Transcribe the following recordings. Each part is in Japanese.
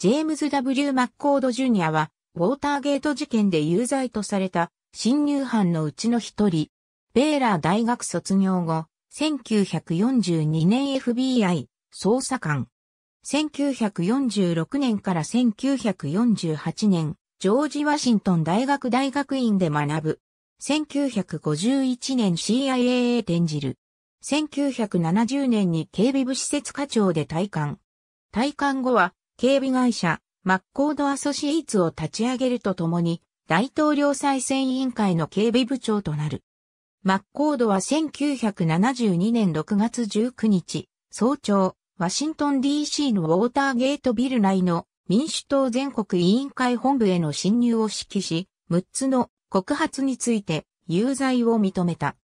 ジェームズ・ W・ マッコード・ジュニアは、ウォーターゲート事件で有罪とされた侵入犯のうちの一人、ベーラー大学卒業後、1942年 FBI 捜査官。1946年から1948年、ジョージ・ワシントン大学大学院で学ぶ。1951年 CIA へ転じる。1970年に警備部施設課長で退官。退官後は警備会社、マッコードアソシエイツを立ち上げるとともに、大統領再選委員会の警備部長となる。マッコードは1972年6月19日、早朝、ワシントン DC のウォーターゲートビル内の民主党全国委員会本部への侵入を指揮し、6つの告発について有罪を認めた。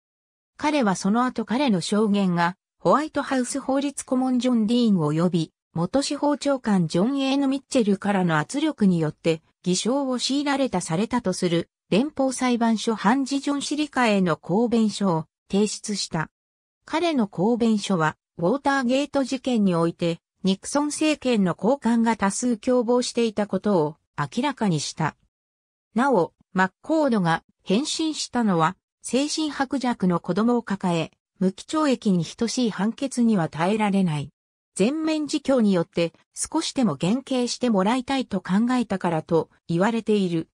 彼はその後彼の証言がホワイトハウス法律顧問ジョン・ディーンを呼び、元司法長官ジョン・エーヌ・ミッチェルからの圧力によって、偽証を強いられたされたとする、連邦裁判所判事ジ・ョン・シリカへの公弁書を提出した。彼の公弁書は、ウォーターゲート事件において、ニクソン政権の高官が多数共謀していたことを明らかにした。なお、マッコードが返信したのは、精神薄弱の子供を抱え、無期懲役に等しい判決には耐えられない。全面自供によって少しでも減刑してもらいたいと考えたからと言われている。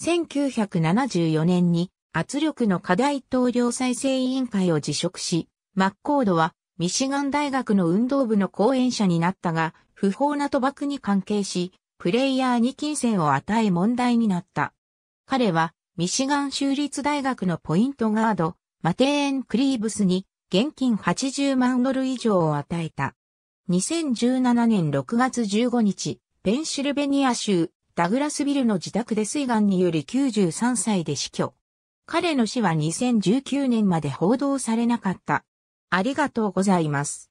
1974年に圧力の課題統領再生委員会を辞職し、マッコードはミシガン大学の運動部の講演者になったが、不法な賭博に関係し、プレイヤーに金銭を与え問題になった。彼はミシガン州立大学のポイントガード、マテーン・クリーブスに現金80万ドル以上を与えた。2017年6月15日、ペンシルベニア州ダグラスビルの自宅で水がにより93歳で死去。彼の死は2019年まで報道されなかった。ありがとうございます。